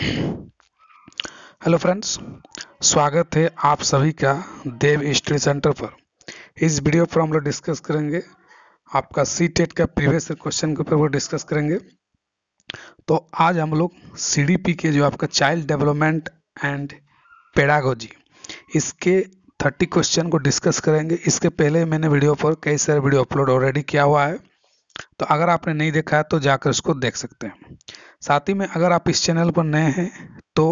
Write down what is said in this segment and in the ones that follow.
hello friends स्वागत है आप सभी का देव स्टडी सेंटर पर इस वीडियो पर हम लोग डिस्कस करेंगे आपका सी टेट का प्रीवियस क्वेश्चन के ऊपर वो डिस्कस करेंगे तो आज हम लोग सी के जो आपका चाइल्ड डेवलपमेंट एंड पेडागोजी इसके थर्टी क्वेश्चन को डिस्कस करेंगे इसके पहले मैंने वीडियो पर कई सारे वीडियो अपलोड ऑलरेडी किया हुआ है तो अगर आपने नहीं देखा है तो जाकर उसको देख सकते हैं साथ ही में अगर आप इस चैनल पर नए हैं तो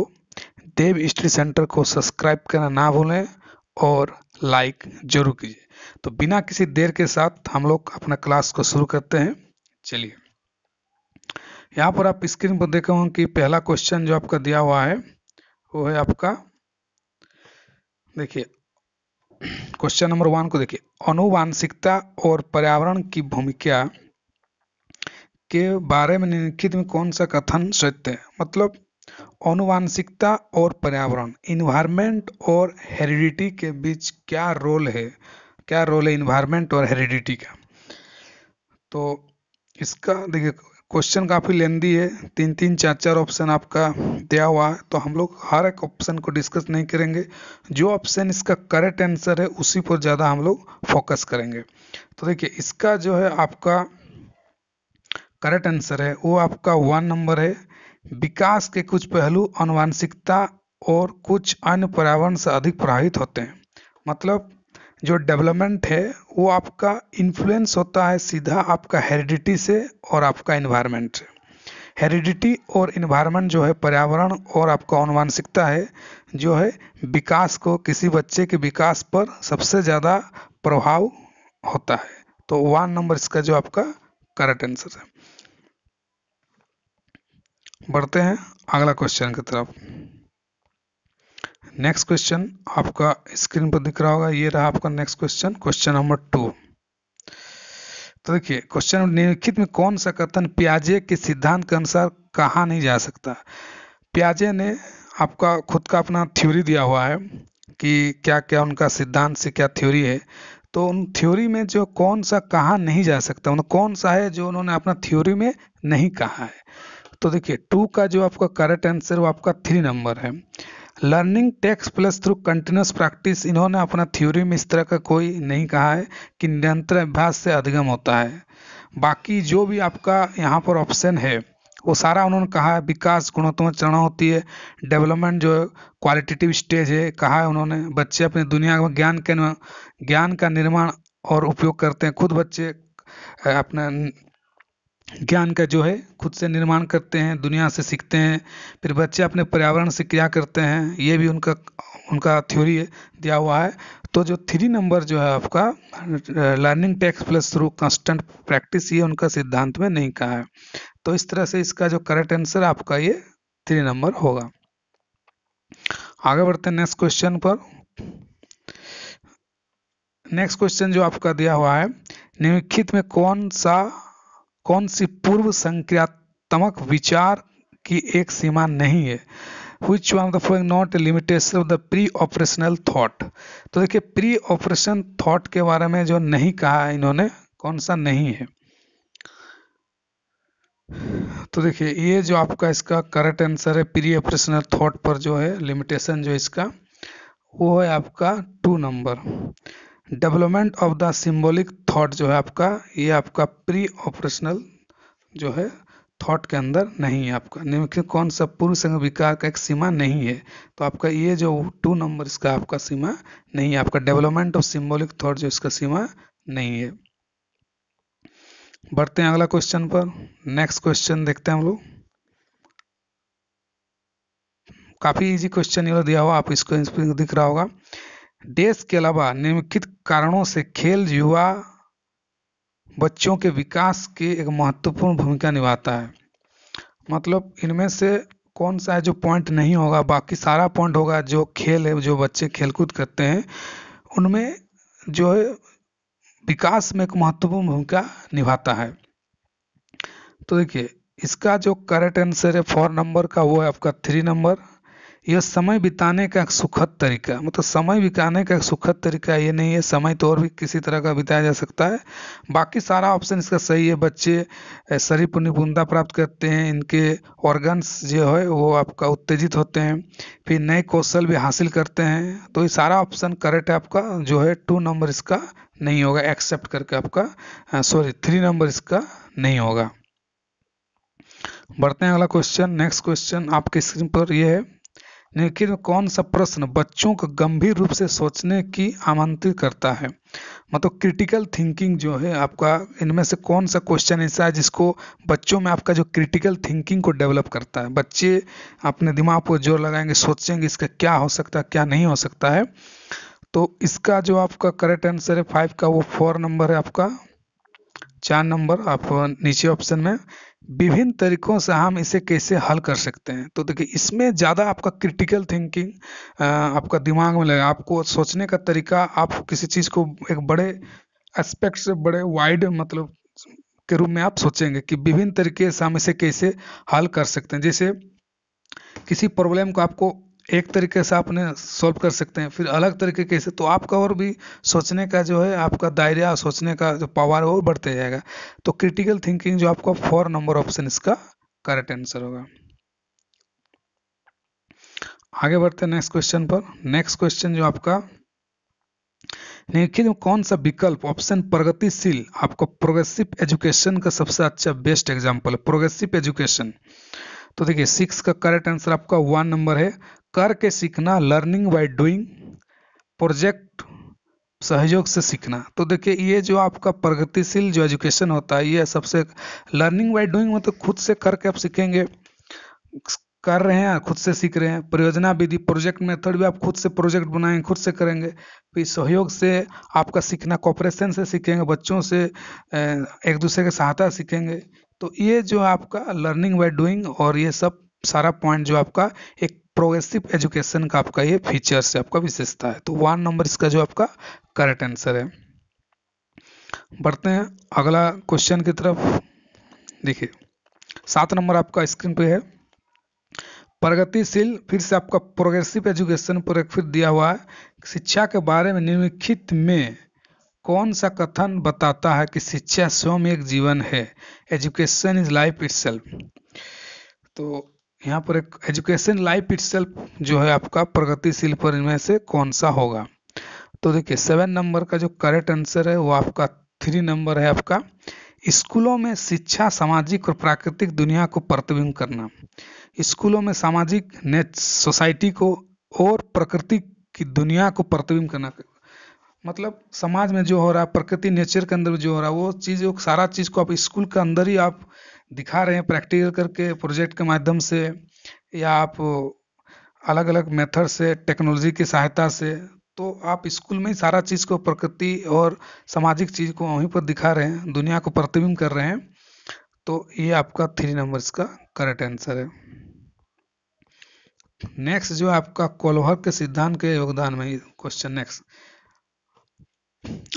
देव स्ट्री सेंटर को सब्सक्राइब करना ना भूलें और लाइक जरूर कीजिए तो बिना किसी देर के साथ हम लोग अपना क्लास को शुरू करते हैं चलिए यहाँ पर आप स्क्रीन पर देखे होंगे कि पहला क्वेश्चन जो आपका दिया हुआ है वो है आपका देखिए क्वेश्चन नंबर वन को देखिए अनुवांशिकता और पर्यावरण की भूमिका के बारे में निम्नलिखित में कौन सा कथन सत्य है मतलब अनुवांशिकता और पर्यावरण इन्वायरमेंट और हेरिडिटी के बीच क्या रोल है क्या रोल है इन्वायरमेंट और हेरिडिटी का तो इसका देखिए क्वेश्चन काफ़ी लेंदी है तीन तीन चार चार ऑप्शन आपका दिया हुआ है तो हम लोग हर एक ऑप्शन को डिस्कस नहीं करेंगे जो ऑप्शन इसका करेक्ट आंसर है उसी पर ज़्यादा हम लोग फोकस करेंगे तो देखिए इसका जो है आपका करेक्ट आंसर है वो आपका वन नंबर है विकास के कुछ पहलू अनुवांशिकता और कुछ अन्य पर्यावरण से अधिक प्रभावित होते हैं मतलब जो डेवलपमेंट है वो आपका इन्फ्लुएंस होता है सीधा आपका हेरिडिटी से और आपका इन्वायरमेंट से हेरिडिटी और इन्वायरमेंट जो है पर्यावरण और आपका अनुवांशिकता है जो है विकास को किसी बच्चे के विकास पर सबसे ज़्यादा प्रभाव होता है तो वन नंबर इसका जो आपका करेक्ट आंसर है बढ़ते हैं अगला क्वेश्चन की तरफ नेक्स्ट क्वेश्चन आपका स्क्रीन पर दिख रहा होगा ये रहा आपका next question question number two तो देखिए क्वेश्चन निम्नलिखित में कौन सा कथन प्याजे के सिद्धांत के अनुसार कहा नहीं जा सकता प्याजे ने आपका खुद का अपना थ्योरी दिया हुआ है कि क्या क्या उनका सिद्धांत से क्या थ्योरी है तो उन थ्योरी में जो कौन सा कहा नहीं जा सकता कौन सा है जो उन्होंने अपना थ्योरी में नहीं कहा है तो देखिए टू का जो आपका करेक्ट आंसर वो आपका थ्री नंबर है learning takes place through continuous practice इन्होंने अपना थ्योरी में इस तरह का कोई नहीं कहा है कि निरंतर अभ्यास से अधिगम होता है बाकी जो भी आपका यहाँ पर ऑप्शन है वो सारा उन्होंने कहा है विकास गुणात्मक चरण होती है डेवलपमेंट जो क्वालिटेटिव स्टेज है कहा है उन्होंने बच्चे अपने दुनिया में ज्ञान के ज्ञान का निर्माण और उपयोग करते हैं खुद बच्चे अपना ज्ञान का जो है खुद से निर्माण करते हैं दुनिया से सीखते हैं फिर बच्चे अपने पर्यावरण से क्रिया करते हैं ये भी उनका उनका थ्योरी दिया हुआ है तो जो थ्री नंबर जो है आपका learning takes place through constant practice ये उनका सिद्धांत में नहीं कहा है तो इस तरह से इसका जो करेक्ट आंसर आपका ये थ्री नंबर होगा आगे बढ़ते हैं नेक्स्ट क्वेश्चन पर नेक्स्ट क्वेश्चन जो आपका दिया हुआ है निम्नलिखित में कौन सा कौन सी पूर्व संक्रियात्मक विचार की एक सीमा नहीं है which one of the following not a limitation of the pre-operational thought तो देखिए प्री ऑपरेशन थॉट के बारे में जो नहीं कहा है इन्होंने कौन सा नहीं है तो देखिए ये जो आपका इसका करेक्ट आंसर है प्री ऑपरेशनल थॉट पर जो है लिमिटेशन जो इसका वो है आपका two number development of the symbolic thought जो है आपका ये आपका प्री ऑपरेशनल जो है थॉट के अंदर नहीं है आपका निम्नलिखित कौन सा पूर्व संघ विकार का एक सीमा नहीं है तो आपका ये जो टू नंबर इसका आपका सीमा नहीं है आपका डेवलपमेंट ऑफ सिम्बोलिक थॉट जो इसका सीमा नहीं है बढ़ते हैं अगला क्वेश्चन पर नेक्स्ट क्वेश्चन देखते हैं हम लोग काफ़ी इजी क्वेश्चन दिया हुआ आप इसको दिख रहा होगा देश के अलावा निम्नलिखित कारणों से खेल युवा बच्चों के विकास के एक महत्वपूर्ण भूमिका निभाता है मतलब इनमें से कौन सा है जो पॉइंट नहीं होगा बाकी सारा पॉइंट होगा जो खेल है जो बच्चे खेलकूद करते हैं उनमें जो है विकास में एक महत्वपूर्ण भूमिका निभाता है तो देखिए इसका जो करेक्ट आंसर है फोर नंबर का वो है आपका थ्री नंबर यह समय बिताने का एक सुखद तरीका मतलब समय बिताने का एक सुखद तरीका ये नहीं है समय तो और भी किसी तरह का बिताया जा सकता है बाकी सारा ऑप्शन इसका सही है बच्चे शरीर पर निपुणता प्राप्त करते हैं इनके ऑर्गन्स जो है वो आपका उत्तेजित होते हैं फिर नए कौशल भी हासिल करते हैं तो ये सारा ऑप्शन करेक्ट है आपका जो है टू नंबर इसका नहीं होगा एक्सेप्ट करके आपका सॉरी थ्री नंबर इसका नहीं होगा बढ़ते हैं अगला क्वेश्चन नेक्स्ट क्वेश्चन आपके स्क्रीन पर यह है निम्नलिखित में कौन सा प्रश्न बच्चों को गंभीर रूप से सोचने की आमंत्रित करता है मतलब क्रिटिकल थिंकिंग जो है आपका इनमें से कौन सा क्वेश्चन ऐसा है जिसको बच्चों में आपका जो क्रिटिकल थिंकिंग को डेवलप करता है बच्चे अपने दिमाग पर जोर लगाएंगे सोचेंगे इसका क्या हो सकता है क्या नहीं हो सकता है तो इसका जो आपका करेक्ट आंसर है फाइव का वो फोर नंबर है आपका चार नंबर आप नीचे ऑप्शन में विभिन्न तरीकों से हम इसे कैसे हल कर सकते हैं तो देखिए इसमें ज़्यादा आपका क्रिटिकल थिंकिंग आपका दिमाग में लगे आपको सोचने का तरीका आप किसी चीज़ को एक बड़े एस्पेक्ट से बड़े वाइड मतलब के रूप में आप सोचेंगे कि विभिन्न तरीके से हम इसे कैसे हल कर सकते हैं जैसे किसी प्रॉब्लम को आपको एक तरीके से आपने सॉल्व कर सकते हैं फिर अलग तरीके कैसे तो आपका और भी सोचने का जो है आपका दायरा सोचने का जो पावर है वो बढ़ते जाएगा तो क्रिटिकल थिंकिंग जो आपका फोर नंबर ऑप्शन इसका करेक्ट आंसर होगा आगे बढ़ते हैं नेक्स्ट क्वेश्चन पर नेक्स्ट क्वेश्चन जो आपका निम्नलिखित कौन सा विकल्प ऑप्शन प्रगतिशील आपका प्रोग्रेसिव एजुकेशन का सबसे अच्छा बेस्ट एग्जाम्पल है प्रोग्रेसिव एजुकेशन तो देखिए सिक्स का करेक्ट आंसर आपका वन नंबर है करके सीखना लर्निंग बाय डूइंग प्रोजेक्ट सहयोग से सीखना तो देखिए ये जो आपका प्रगतिशील जो एजुकेशन होता है ये सबसे लर्निंग बाय डूइंग मतलब खुद से करके आप सीखेंगे कर रहे हैं खुद से सीख रहे हैं परियोजना विधि प्रोजेक्ट मेथड भी आप खुद से प्रोजेक्ट बनाएंगे खुद से करेंगे फिर सहयोग से आपका सीखना कॉपरेशन से सीखेंगे बच्चों से एक दूसरे के सहायता सीखेंगे तो ये जो आपका लर्निंग बाय डूइंग और ये सब सारा पॉइंट जो आपका एक प्रोग्रेसिव एजुकेशन का आपका ये फीचर्स है आपका विशेषता है तो वन नंबर इसका जो आपका करेक्ट आंसर है बढ़ते हैं अगला क्वेश्चन की तरफ देखिए सात नंबर आपका स्क्रीन पे है प्रगतिशील फिर से आपका प्रोग्रेसिव एजुकेशन पर एक फिर दिया हुआ है शिक्षा के बारे में निम्नलिखित में कौन सा कथन बताता है कि शिक्षा स्वयं एक जीवन है एजुकेशन इज लाइफ इट तो यहाँ पर एक एजुकेशन लाइफ इट जो है आपका प्रगतिशील पर इनमें से कौन सा होगा तो देखिए सेवन नंबर का जो करेक्ट आंसर है वो आपका थ्री नंबर है आपका स्कूलों में शिक्षा सामाजिक और प्राकृतिक दुनिया को प्रतिबिंब करना स्कूलों में सामाजिक नेच सोसाइटी को और प्रकृति की दुनिया को प्रतिबिंब करना मतलब समाज में जो हो रहा है प्रकृति नेचर के अंदर जो हो रहा है वो चीज़ सारा चीज़ को आप स्कूल के अंदर ही आप दिखा रहे हैं प्रैक्टिकल करके प्रोजेक्ट के माध्यम से या आप अलग अलग मेथड से टेक्नोलॉजी की सहायता से तो आप स्कूल में ही सारा चीज़ को प्रकृति और सामाजिक चीज़ को वहीं पर दिखा रहे हैं दुनिया को प्रतिबिंब कर रहे हैं तो ये आपका थ्री नंबर इसका करेक्ट आंसर है नेक्स्ट जो आपका कोलोहर के सिद्धांत के योगदान में क्वेश्चन नेक्स्ट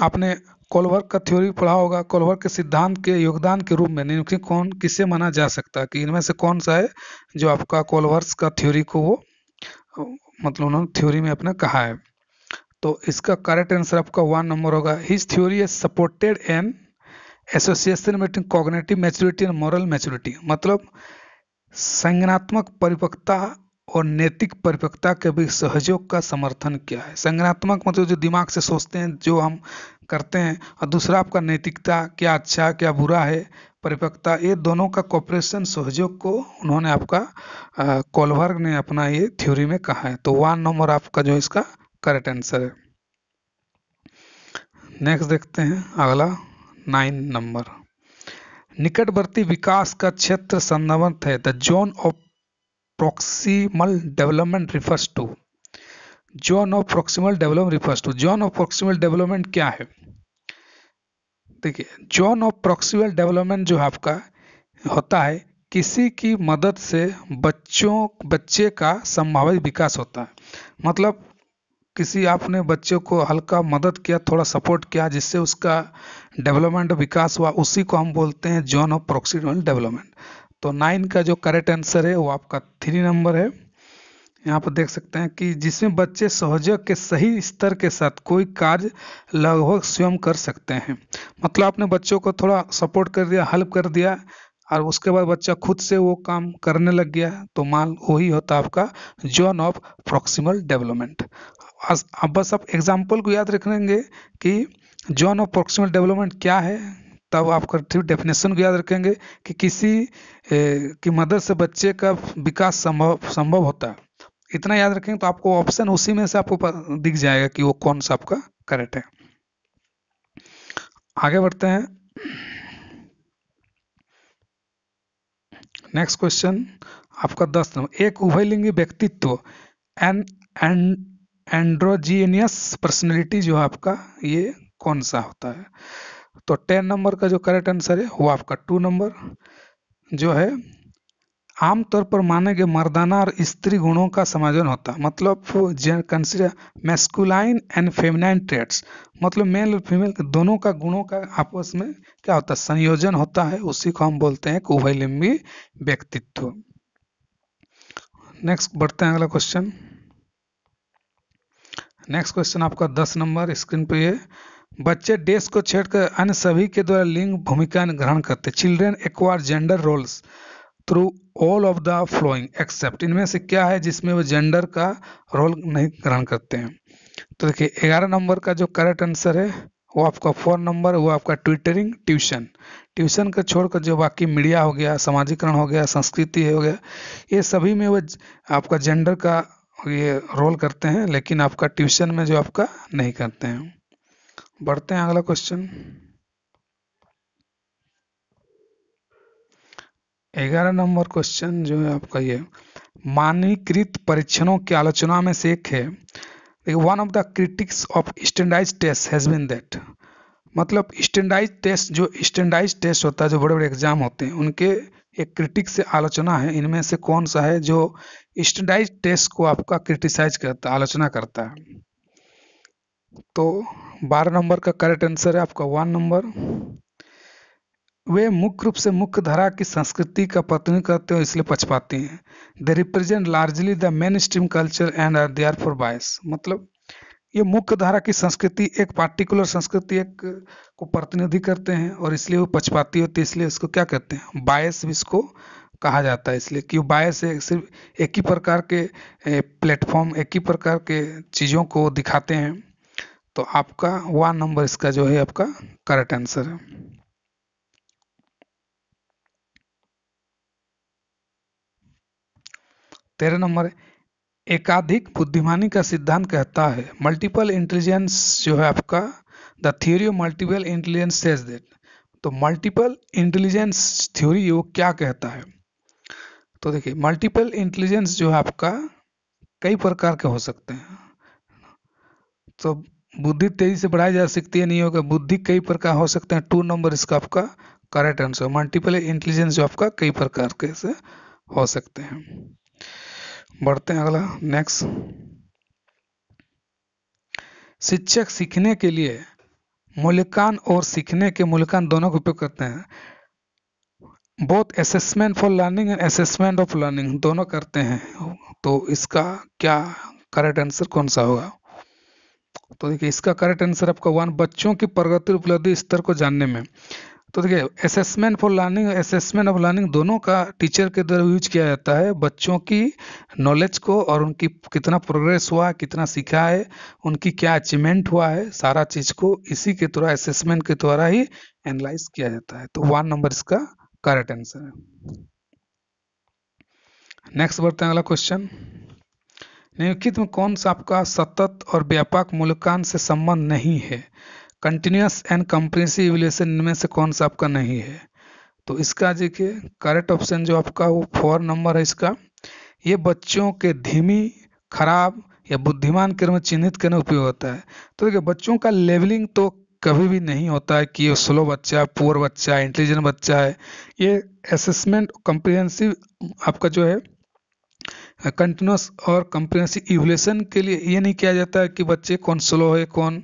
आपने कोलवर्क का थ्योरी पढ़ा होगा कोलवर्क के सिद्धांत के योगदान के रूप में निम्नलिखित कौन किसे माना जा सकता है कि इनमें से कौन सा है जो आपका कोलवर्स का थ्योरी को वो मतलब उन्होंने थ्योरी में अपने कहा है तो इसका करेक्ट आंसर आपका वन नंबर होगा his theory is supported an association between cognitive maturity and moral maturity मतलब संज्ञानात्मक परिपक्वता और नैतिक परिपक्वता के भी सहयोग का समर्थन किया है संगठनात्मक मतलब जो दिमाग से सोचते हैं जो हम करते हैं और दूसरा आपका नैतिकता क्या अच्छा क्या बुरा है परिपक्वता ये दोनों का कॉपरेशन सहयोग को उन्होंने आपका कोलवर्ग ने अपना ये थ्योरी में कहा है तो वन नंबर आपका जो इसका करेक्ट आंसर है नेक्स्ट देखते हैं अगला नाइन नंबर निकटवर्ती विकास का क्षेत्र संबंध है the zone of proximal development refers to zone of proximal development refers to zone of proximal development क्या है देखिए जोन ऑफ प्रोक्सिमल डेवलपमेंट जो आपका होता है किसी की मदद से बच्चों बच्चे का संभावित विकास होता है मतलब किसी आपने बच्चे को हल्का मदद किया थोड़ा सपोर्ट किया जिससे उसका डेवलपमेंट विकास हुआ उसी को हम बोलते हैं जोन ऑफ प्रोक्सीमल डेवलपमेंट तो नाइन का जो करेक्ट आंसर है वो आपका थ्री नंबर है यहाँ पर देख सकते हैं कि जिसमें बच्चे सहयोग के सही स्तर के साथ कोई कार्य लगभग स्वयं कर सकते हैं मतलब आपने बच्चों को थोड़ा सपोर्ट कर दिया हेल्प कर दिया और उसके बाद बच्चा खुद से वो काम करने लग गया तो माल वही होता आपका जोन ऑफ प्रोक्सीमल डेवलपमेंट अब बस आप एग्जाम्पल को याद रखेंगे कि जोन ऑफ प्रोक्सीमल डेवलपमेंट क्या है तब आप करेक्टिव डेफिनेशन को याद रखेंगे कि किसी ए, की मदद से बच्चे का विकास संभव संभव होता है इतना याद रखेंगे तो आपको ऑप्शन उसी में से आपको दिख जाएगा कि वो कौन सा आपका करेक्ट है आगे बढ़ते हैं नेक्स्ट क्वेश्चन आपका दस नंबर एक उभयलिंगी व्यक्तित्व एन एंड एंड्रोजीनियस पर्सनैलिटी जो है आपका ये कौन सा होता है तो टेन नंबर का जो करेक्ट आंसर है वो आपका टू नंबर जो है आमतौर पर माने गए मर्दाना और स्त्री गुणों का समाजन होता है मतलब consider masculine and feminine traits मतलब मेल और फीमेल दोनों का गुणों का आपस में क्या होता है संयोजन होता है उसी को हम बोलते हैं उभयलिंगी व्यक्तित्व नेक्स्ट बढ़ते हैं अगला क्वेश्चन नेक्स्ट क्वेश्चन आपका दस नंबर स्क्रीन पर है बच्चे डेस्क को छेड़कर अन्य सभी के द्वारा लिंग भूमिका ग्रहण करते children acquire gender roles through all of the following except इनमें से क्या है जिसमें वो जेंडर का रोल नहीं ग्रहण करते हैं तो देखिए ग्यारह नंबर का जो करेक्ट आंसर है वो आपका फोन नंबर वो आपका ट्विटरिंग ट्यूशन ट्यूशन का छोड़कर जो बाकी मीडिया हो गया सामाजिकरण हो गया संस्कृति हो गया ये सभी में वो आपका जेंडर का ये रोल करते हैं लेकिन आपका ट्यूशन में जो आपका नहीं करते हैं बढ़ते हैं अगला क्वेश्चन ग्यारह नंबर क्वेश्चन जो है आपका ये मानवीकृत परीक्षणों की आलोचना में से एक है one of the critics of standardised test has been that मतलब स्टैंडर्डाइज टेस्ट जो स्टैंडर्डाइज टेस्ट होता है जो बड़े बड़े एग्जाम होते हैं उनके एक क्रिटिक से आलोचना है इनमें से कौन सा है जो स्टैंडाइज टेस्ट को आपका क्रिटिसाइज करता आलोचना करता है तो बारह नंबर का करेक्ट आंसर है आपका वन नंबर वे मुख्य रूप से मुख्य धारा की संस्कृति का प्रतिनिधित्व करते हैं इसलिए पछपाती हैं they represent largely the mainstream culture and are they are for bias मतलब ये मुख्य धारा की संस्कृति एक पार्टिकुलर संस्कृति एक को प्रतिनिधि करते हैं और इसलिए वो पछपाती होती है इसलिए इसको क्या कहते हैं बायस भी इसको कहा जाता है इसलिए कि बायस है सिर्फ एक ही प्रकार के प्लेटफॉर्म एक ही प्रकार के चीज़ों को दिखाते हैं तो आपका वन नंबर इसका जो है आपका करेक्ट आंसर है तेरह नंबर एकाधिक बुद्धिमानी का सिद्धांत कहता है मल्टीपल इंटेलिजेंस जो है आपका the theory of multiple intelligence says that तो मल्टीपल इंटेलिजेंस थ्योरी वो क्या कहता है तो देखिए मल्टीपल इंटेलिजेंस जो है आपका कई प्रकार के हो सकते हैं तो बुद्धि तेजी से बढ़ाई जा सकती है नहीं होगा बुद्धि कई प्रकार हो सकते हैं टू नंबर इसका आपका करेक्ट आंसर मल्टीपल इंटेलिजेंस जो आपका कई प्रकार के से हो सकते हैं बढ़ते हैं अगला नेक्स्ट शिक्षक सीखने के लिए मूल्यकान और सीखने के मूल्यकान दोनों का उपयोग करते हैं both assessment for learning and assessment of learning दोनों करते हैं तो इसका क्या करेक्ट आंसर कौन सा होगा तो देखिए इसका करेक्ट आंसर आपका वन बच्चों की प्रगति उपलब्धि स्तर को जानने में तो देखिए assessment for learning assessment of learning दोनों का टीचर के द्वारा यूज किया जाता है बच्चों की नॉलेज को और उनकी कितना प्रोग्रेस हुआ कितना सीखा है उनकी क्या अचीवमेंट हुआ है सारा चीज को इसी के द्वारा असेसमेंट के द्वारा ही एनालाइज किया जाता है तो वन नंबर इसका करेक्ट आंसर है नेक्स्ट बढ़ते हैं अगला क्वेश्चन निम्नलिखित में कौन सा आपका सतत और व्यापक मूल्यांकन से संबंध नहीं है कंटिन्यूस एंड कंप्रेसिव इवोल्यूशन में से कौन सा आपका नहीं है तो इसका देखिए करेक्ट ऑप्शन जो आपका वो फोर नंबर है इसका ये बच्चों के धीमी खराब या बुद्धिमान क्रम चिन्हित करने उपयोग होता है तो देखिए बच्चों का लेवलिंग तो कभी भी नहीं होता है कि ये स्लो बच्चा है पुअर बच्चा है इंटेलिजेंट बच्चा है ये असेसमेंट कॉम्प्रिहेंसिव आपका जो है कंटिन्यूस और कंप्रेंसिव इवोल्यूशन के लिए ये नहीं किया जाता है कि बच्चे कौन स्लो है कौन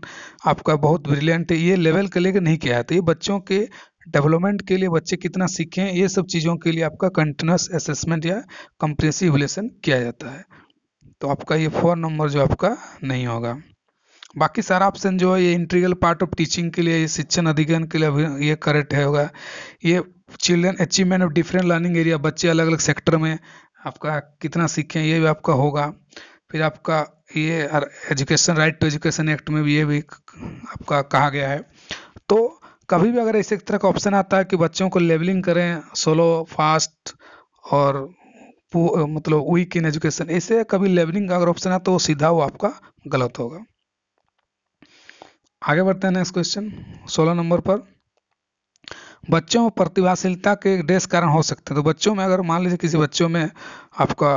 आपका बहुत ब्रिलियंट है ये लेवल के लिए नहीं किया जाता ये बच्चों के डेवलपमेंट के लिए बच्चे कितना सीखें ये सब चीज़ों के लिए आपका कंटिन्यूस असेसमेंट या कंप्रेंसिव इवोल्यूशन किया जाता है तो आपका ये फोर नंबर जो आपका नहीं होगा बाकी सारा ऑप्शन जो है ये इंटीग्रल पार्ट ऑफ टीचिंग के लिए ये शिक्षण अधिग्रहण के लिए ये करेक्ट है होगा ये children achievement of different learning area बच्चे अलग अलग सेक्टर में आपका कितना सीखें ये भी आपका होगा फिर आपका ये education right to education act में भी ये भी आपका कहा गया है तो कभी भी अगर इसी तरह का ऑप्शन आता है कि बच्चों को लेबलिंग करें सोलो फास्ट और मतलब वीक इन एजुकेशन ऐसे कभी लेबलिंग का अगर ऑप्शन आता है तो सीधा वो आपका गलत होगा आगे बढ़ते हैं नेक्स्ट क्वेश्चन सोलह नंबर पर बच्चों में प्रतिभाशीलता के डेस कारण हो सकते हैं तो बच्चों में अगर मान लीजिए किसी बच्चों में आपका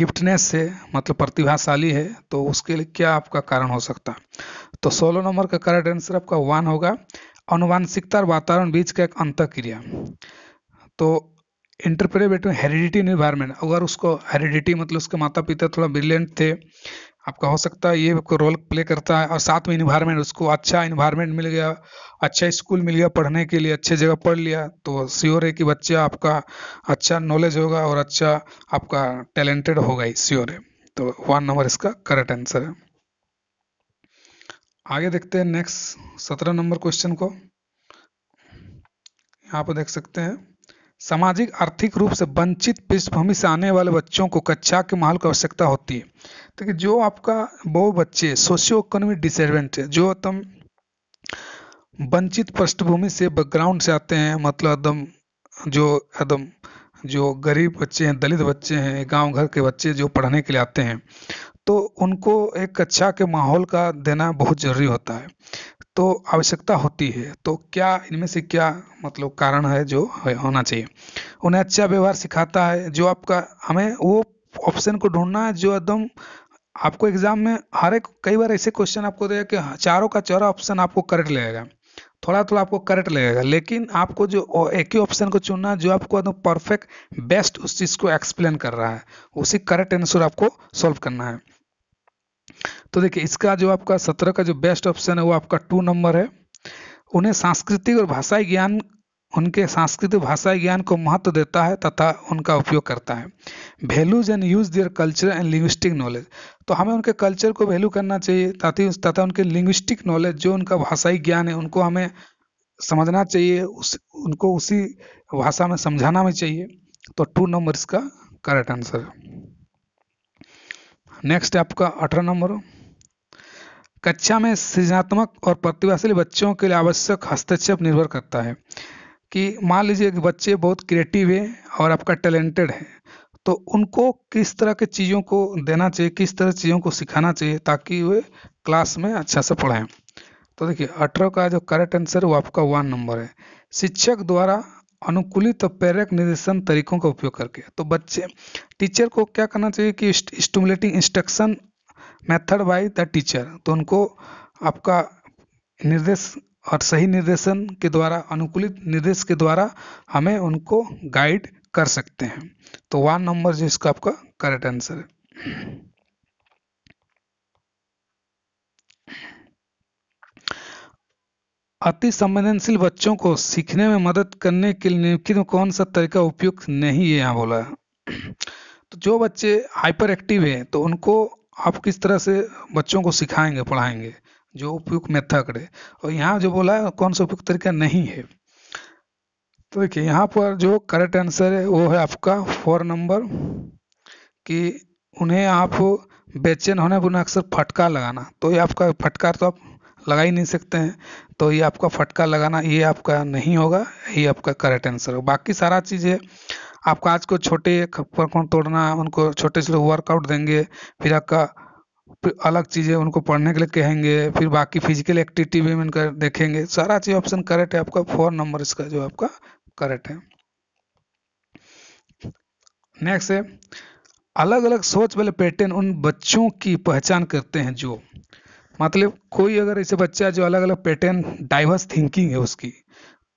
गिफ्टनेस है मतलब प्रतिभाशाली है तो उसके लिए क्या आपका कारण हो सकता है तो सोलह नंबर का करेक्ट आंसर आपका वन होगा अनुवांशिकता और वातावरण बीच का एक अंत क्रिया तो इंटरप्रेट बिटवीन हेरिडिटी इन्वायरमेंट अगर उसको हेरिडिटी मतलब उसके माता पिता थोड़ा ब्रिलियंट थे आपका हो सकता है ये आपको रोल प्ले करता है और साथ में इन्वायरमेंट उसको अच्छा इन्वायरमेंट मिल गया अच्छा स्कूल मिल गया पढ़ने के लिए अच्छे जगह पढ़ लिया तो श्योर है कि बच्चा आपका अच्छा नॉलेज होगा और अच्छा आपका टैलेंटेड होगा ही श्योर है तो वन नंबर इसका करेक्ट आंसर है आगे देखते हैं नेक्स्ट सत्रह नंबर क्वेश्चन को यहाँ पर देख सकते हैं सामाजिक आर्थिक रूप से वंचित पृष्ठभूमि से आने वाले बच्चों को कक्षा के माहौल की आवश्यकता होती है तो जो आपका वो बच्चे सोशियो इकोनॉमिक डिसएडवेंट जो एकदम वंचित पृष्ठभूमि से बैकग्राउंड से आते हैं मतलब एकदम जो एकदम जो गरीब बच्चे हैं दलित बच्चे हैं गांव घर के बच्चे जो पढ़ने के लिए आते हैं तो उनको एक कक्षा के माहौल का देना बहुत ज़रूरी होता है तो आवश्यकता होती है तो क्या इनमें से क्या मतलब कारण है जो होना चाहिए उन्हें अच्छा व्यवहार सिखाता है जो आपका हमें वो ऑप्शन को ढूंढना है जो एकदम आपको एग्जाम में हर एक कई बार ऐसे क्वेश्चन आपको देगा कि हाँ, चारों का चारों ऑप्शन आपको करेक्ट लगेगा थोड़ा थोड़ा आपको करेक्ट लगेगा लेकिन आपको जो एक ही ऑप्शन को चुनना है जो आपको एकदम परफेक्ट बेस्ट उस चीज़ को एक्सप्लेन कर रहा है उसी करेक्ट आंसर आपको सॉल्व करना है तो देखिए इसका जो आपका सत्रह का जो बेस्ट ऑप्शन है वो आपका टू नंबर है उन्हें सांस्कृतिक और भाषाई ज्ञान उनके सांस्कृतिक भाषाई ज्ञान को महत्व देता है तथा उनका उपयोग करता है values and use their culture and linguistic knowledge तो हमें उनके कल्चर को वैल्यू करना चाहिए ताकि तथा उनके लिंग्विस्टिक नॉलेज जो उनका भाषाई ज्ञान है उनको हमें समझना चाहिए उस उनको उसी भाषा में समझाना भी चाहिए तो टू नंबर इसका करेक्ट आंसर नेक्स्ट आपका अठारह नंबर कक्षा में सृजनात्मक और प्रतिभाशाली बच्चों के लिए आवश्यक हस्तक्षेप निर्भर करता है कि मान लीजिए कि बच्चे बहुत क्रिएटिव है और आपका टैलेंटेड है तो उनको किस तरह के चीज़ों को देना चाहिए किस तरह चीज़ों को सिखाना चाहिए ताकि वे क्लास में अच्छा से पढ़ाएं तो देखिए अठारह का जो करेक्ट आंसर वो आपका वन नंबर है शिक्षक द्वारा अनुकूलित तो प्रेरक निर्देशन तरीकों का उपयोग करके तो बच्चे टीचर को क्या करना चाहिए कि stimulating instruction method by the teacher तो उनको आपका निर्देश और सही निर्देशन के द्वारा अनुकूलित निर्देश के द्वारा हमें उनको गाइड कर सकते हैं तो वन नंबर जो इसका आपका करेक्ट आंसर है अति संवेदनशील बच्चों को सीखने में मदद करने के लिए निम्नलिखित कौन सा तरीका उपयुक्त नहीं है यहाँ बोला है तो जो बच्चे हाइपर एक्टिव है तो उनको आप किस तरह से बच्चों को सिखाएंगे पढ़ाएंगे जो उपयुक्त मेथड करे और यहाँ जो बोला है कौन सा उपयुक्त तरीका नहीं है तो देखिए यहाँ पर जो करेक्ट आंसर है वो है आपका फोर नंबर कि उन्हें आप बेचैन होने पर अक्सर फटका लगाना तो ये आपका फटका तो आप लगा ही नहीं सकते हैं तो ये आपका फटका लगाना ये आपका नहीं होगा ये आपका करेक्ट आंसर होगा बाकी सारा चीज़ है आपका आज को छोटे तोड़ना उनको छोटे से लोग वर्कआउट देंगे फिर आपका अलग चीज़ें उनको पढ़ने के लिए कहेंगे फिर बाकी फिजिकल एक्टिविटी भी उनका देखेंगे सारा चीज़ ऑप्शन करेक्ट है आपका फोर नंबर इसका जो आपका करेक्ट है नेक्स्ट है अलग अलग सोच वाले पैटर्न उन बच्चों की पहचान करते हैं जो मतलब कोई अगर ऐसे बच्चा जो अलग अलग पैटर्न डाइवर्स थिंकिंग है उसकी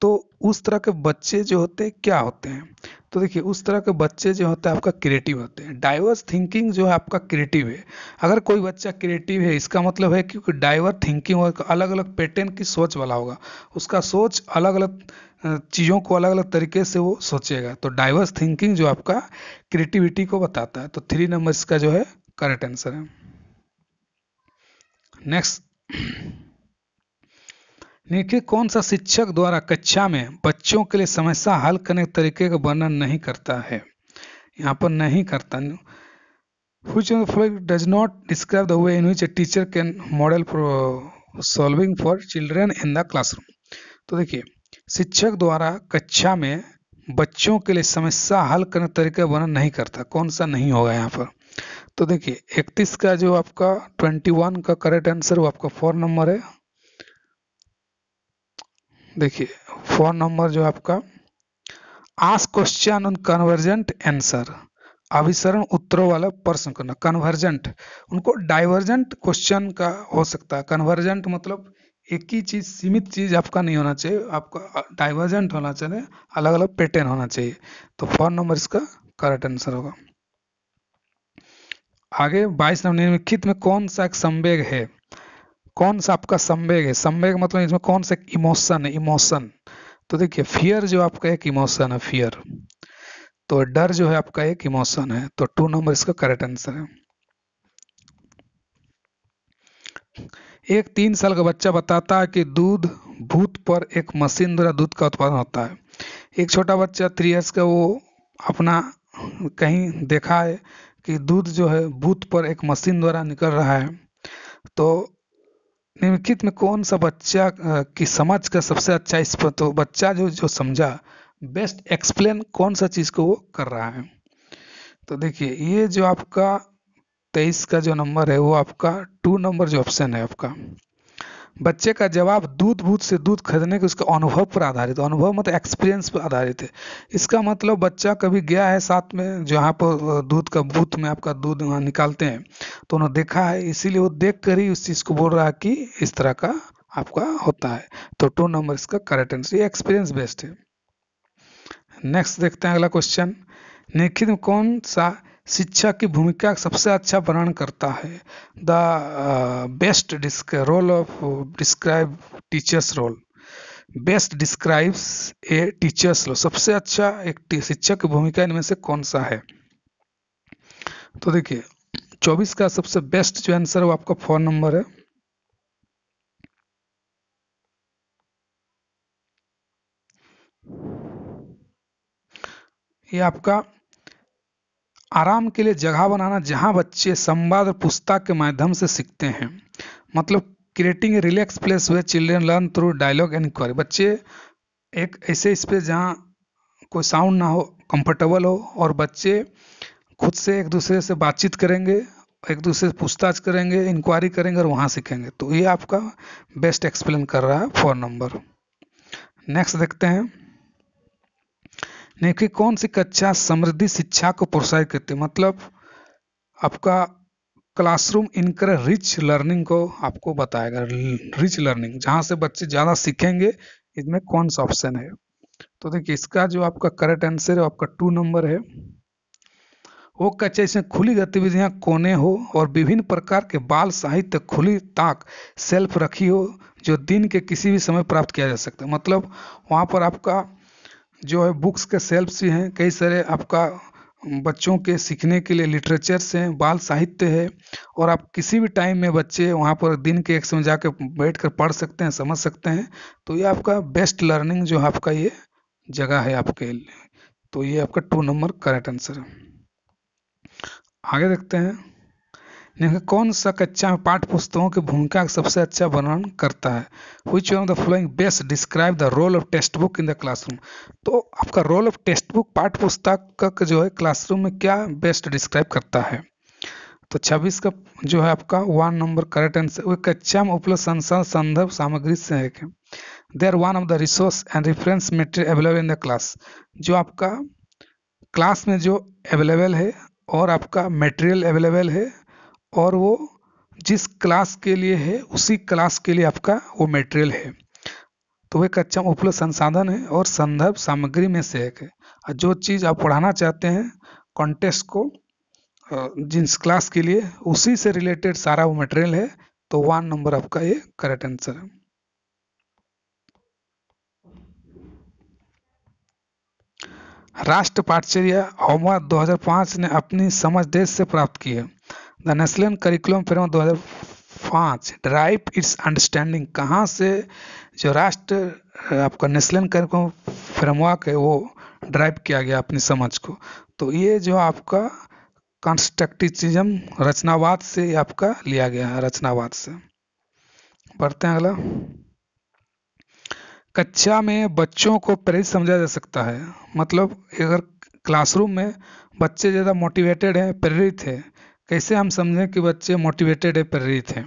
तो उस तरह के बच्चे जो होते हैं क्या होते हैं तो देखिए उस तरह के बच्चे जो होते हैं आपका क्रिएटिव होते हैं डाइवर्स थिंकिंग जो है आपका क्रिएटिव है अगर कोई बच्चा क्रिएटिव है इसका मतलब है क्योंकि डाइवर थिंकिंग और अलग अलग पैटर्न की सोच वाला होगा उसका सोच अलग अलग चीज़ों को अलग अलग तरीके से वो सोचेगा तो डाइवर्स थिंकिंग जो आपका क्रिएटिविटी को बताता है तो थ्री नंबर इसका जो है करेक्ट आंसर है नेक्स्ट निखिल कौन सा शिक्षक द्वारा कक्षा में बच्चों के लिए समस्या हल करने के तरीके का वर्णन नहीं करता है यहाँ पर नहीं करता which of the following does not describe the way in which a solving for children in the classroom तो देखिए शिक्षक द्वारा कक्षा में बच्चों के लिए समस्या हल करने तरीका वर्णन नहीं करता कौन सा नहीं होगा यहाँ पर तो देखिए इकतीस का जो आपका ट्वेंटी वन का करेक्ट आंसर वो आपका फोर नंबर है देखिए फोन नंबर जो आपका आस क्वेश्चन ऑन कन्वर्जेंट आंसर अभिसरण उत्तरों वाला प्रश्न करना कन्वर्जेंट उनको डाइवर्जेंट क्वेश्चन का हो सकता है कन्वर्जेंट मतलब एक ही चीज सीमित चीज आपका नहीं होना चाहिए आपका डाइवर्जेंट होना चाहिए अलग अलग पैटर्न होना चाहिए तो फोन नंबर इसका करेक्ट आंसर होगा आगे बाईस नंबर निम्नलिखित में कौन सा एक संवेग है कौन सा आपका संवेग है संवेग मतलब इसमें कौन सा इमोशन है इमोशन तो देखिए फियर जो आपका एक इमोशन है फियर तो डर जो है आपका एक इमोशन है तो टू नंबर इसका करेक्ट आंसर है एक तीन साल का बच्चा बताता है कि दूध भूत पर एक मशीन द्वारा दूध का उत्पादन होता है एक छोटा बच्चा थ्री ईयर्स का वो अपना कहीं देखा है कि दूध जो है भूत पर एक मशीन द्वारा निकल रहा है तो निम्नलिखित में कौन सा बच्चा की समझ का सबसे अच्छा इस पर तो बच्चा जो जो समझा बेस्ट एक्सप्लेन कौन सा चीज़ को वो कर रहा है तो देखिए ये जो आपका तेईस का जो नंबर है वो आपका टू नंबर जो ऑप्शन है आपका बच्चे का जवाब दूध भूत से दूध खरीदने के उसके अनुभव पर आधारित अनुभव मतलब एक्सपीरियंस पर आधारित है इसका मतलब बच्चा कभी गया है साथ में जहाँ पर दूध का बूथ में आपका दूध वहाँ निकालते हैं तो उन्होंने देखा है इसीलिए वो देख कर ही उस चीज़ को बोल रहा है कि इस तरह का आपका होता है तो टू नंबर इसका करेक्ट आंसर ये एक्सपीरियंस बेस्ड है नेक्स्ट देखते हैं अगला क्वेश्चन निखित में कौन सा शिक्षा की भूमिका सबसे अच्छा वर्णन करता है the best role of describe teachers role best describes a teacher's role सबसे अच्छा एक शिक्षक की भूमिका इनमें से कौन सा है तो देखिए 24 का सबसे बेस्ट जो आंसर है वो आपका फोन नंबर है ये आपका आराम के लिए जगह बनाना जहाँ बच्चे संवाद और पुस्तक के माध्यम से सीखते हैं मतलब creating a relax place way children learn through dialogue and inquiry बच्चे एक ऐसे स्पेस जहाँ कोई साउंड ना हो कंफर्टेबल हो और बच्चे खुद से एक दूसरे से बातचीत करेंगे एक दूसरे से पूछताछ करेंगे इंक्वायरी करेंगे और वहाँ सीखेंगे तो ये आपका बेस्ट एक्सप्लेन कर रहा है फोर नंबर नेक्स्ट देखते हैं देखिए कौन सी कक्षा समृद्धि शिक्षा को प्रोत्साहित करती है मतलब आपका क्लासरूम इनकर रिच लर्निंग को आपको बताएगा रिच लर्निंग जहां से बच्चे ज़्यादा सीखेंगे इसमें कौन सा ऑप्शन है तो देखिए इसका जो आपका करेक्ट आंसर है आपका टू नंबर है वो कक्षा इसमें खुली गतिविधियां कोने हो और विभिन्न प्रकार के बाल साहित्य खुली ताक सेल्फ रखी हो जो दिन के किसी भी समय प्राप्त किया जा सकता है मतलब वहां पर आपका जो है बुक्स के सेल्फ भी हैं कई सारे आपका बच्चों के सीखने के लिए लिटरेचर्स हैं बाल साहित्य है और आप किसी भी टाइम में बच्चे वहाँ पर दिन के एक समय जाकर बैठ कर पढ़ सकते हैं समझ सकते हैं तो ये आपका बेस्ट लर्निंग जो आपका ये जगह है आपके लिए तो ये आपका टू नंबर करेक्ट आंसर है आगे देखते हैं कौन सा कक्षा में पाठ पुस्तकों की भूमिका का सबसे अच्छा वर्णन करता है which of the following best describe the role of text book in the classroom तो आपका रोल ऑफ टेक्स्ट बुक पाठ पुस्तक का जो है क्लासरूम में क्या बेस्ट डिस्क्राइब करता है तो 26 का जो है आपका वन नंबर करेक्ट आंसर वो कक्षा में उपलब्ध संसार संदर्भ सामग्री से है they are one of the resource and reference material available in the class जो आपका क्लास में जो अवेलेबल है और आपका मेटेरियल अवेलेबल है और वो जिस क्लास के लिए है उसी क्लास के लिए आपका वो मेटेरियल है तो वह कक्षा अच्छा में उपलब्ध संसाधन है और संदर्भ सामग्री में से एक है और जो चीज़ आप पढ़ाना चाहते हैं कॉन्टेस्ट को जिस क्लास के लिए उसी से रिलेटेड सारा वो मटेरियल है तो वन नंबर आपका ये करेक्ट आंसर है राष्ट्र पाठचर्या होमवर्क 2005 ने अपनी समझ देश से प्राप्त की है द नेशनल करिकुलम फ्रेम पाँच ड्राइव इट्स अंडरस्टैंडिंग कहाँ से जो राष्ट्र आपका नेशनल करिकुलम फ्रेमवर्क है वो ड्राइव किया गया अपनी समझ को तो ये जो आपका कंस्ट्रक्टिविज्म रचनावाद से आपका लिया गया है रचनावाद से बढ़ते हैं अगला कक्षा में बच्चों को प्रेरित समझा जा सकता है मतलब अगर क्लासरूम में बच्चे ज़्यादा मोटिवेटेड हैं प्रेरित हैं कैसे हम समझें कि बच्चे मोटिवेटेड है प्रेरित हैं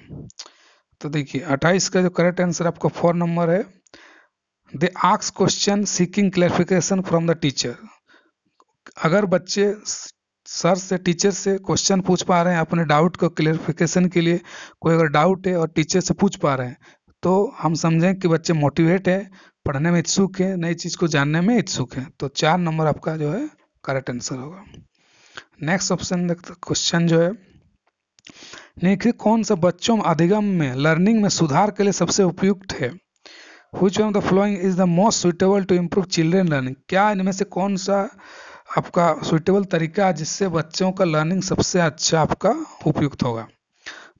तो देखिए 28 का जो करेक्ट आंसर आपका फोर नंबर है दे आक्स question seeking clarification from the teacher अगर बच्चे सर से टीचर से क्वेश्चन पूछ पा रहे हैं अपने डाउट को क्लियरिफिकेशन के लिए कोई अगर डाउट है और टीचर से पूछ पा रहे हैं तो हम समझें कि बच्चे मोटिवेट है पढ़ने में इच्छुक है नई चीज़ को जानने में इच्छुक है तो चार नंबर आपका जो है करेक्ट आंसर होगा नेक्स्ट ऑप्शन क्वेश्चन जो है निम्नलिखित कौन सा बच्चों में अधिगम में लर्निंग में सुधार के लिए सबसे उपयुक्त है which of the following is the most suitable to improve children learning क्या इनमें से कौन सा आपका सुइटेबल तरीका है जिससे बच्चों का लर्निंग सबसे अच्छा आपका उपयुक्त होगा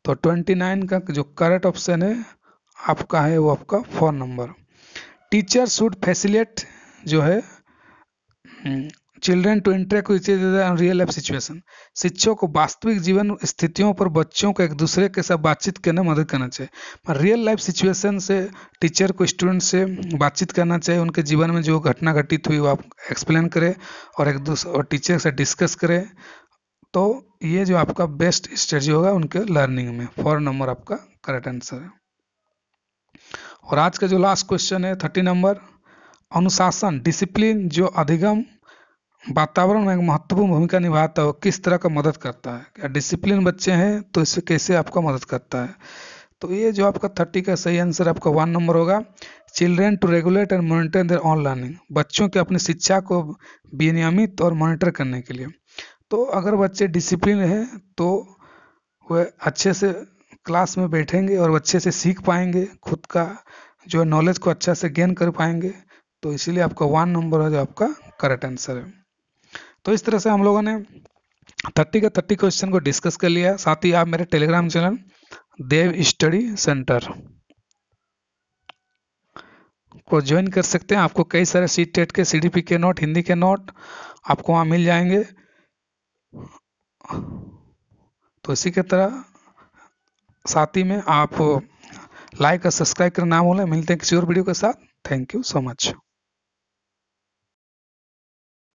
तो 29 का जो करेक्ट ऑप्शन है आपका है वो आपका four number teacher should facilitate जो है hmm, children to interact with an real life situation शिक्षक को वास्तविक जीवन स्थितियों पर बच्चों को एक दूसरे के साथ बातचीत करने में मदद करना चाहिए रियल लाइफ सिचुएशन से टीचर को स्टूडेंट से बातचीत करना चाहिए उनके जीवन में जो घटना घटित हुई वो आप एक्सप्लेन करें और एक दूसरे और टीचर से डिस्कस करें तो ये जो आपका बेस्ट स्ट्रेटी होगा उनके लर्निंग में फोर नंबर आपका करेक्ट आंसर है और आज का जो लास्ट क्वेश्चन है थर्टी नंबर अनुशासन डिसिप्लिन जो अधिगम वातावरण में महत्वपूर्ण भूमिका निभाता हो किस तरह का मदद करता है क्या डिसिप्लिन बच्चे हैं तो इससे कैसे आपका मदद करता है तो ये जो आपका थर्टी का सही आंसर आपका वन नंबर होगा children to regulate and monitor their own learning बच्चों की अपनी शिक्षा को विनियमित और मॉनिटर करने के लिए तो अगर बच्चे डिसिप्लिन है तो वह अच्छे से क्लास में बैठेंगे और अच्छे से सीख पाएंगे खुद का जो है नॉलेज को अच्छा से गेन कर पाएंगे तो इसीलिए आपका वन नंबर है जो आपका करेक्ट आंसर है तो इस तरह से हम लोगों ने थर्टी का थर्टी क्वेश्चन को डिस्कस कर लिया साथ ही आप मेरे Telegram channel Dev study centre को ज्वाइन कर सकते हैं आपको कई सारे सी टेट e के सी के नोट हिंदी के नोट आपको वहाँ मिल जाएंगे तो इसी के तरह साथ ही में आप लाइक और सब्सक्राइब करना ना भूलें मिलते हैं किसी और वीडियो के साथ थैंक यू सो मच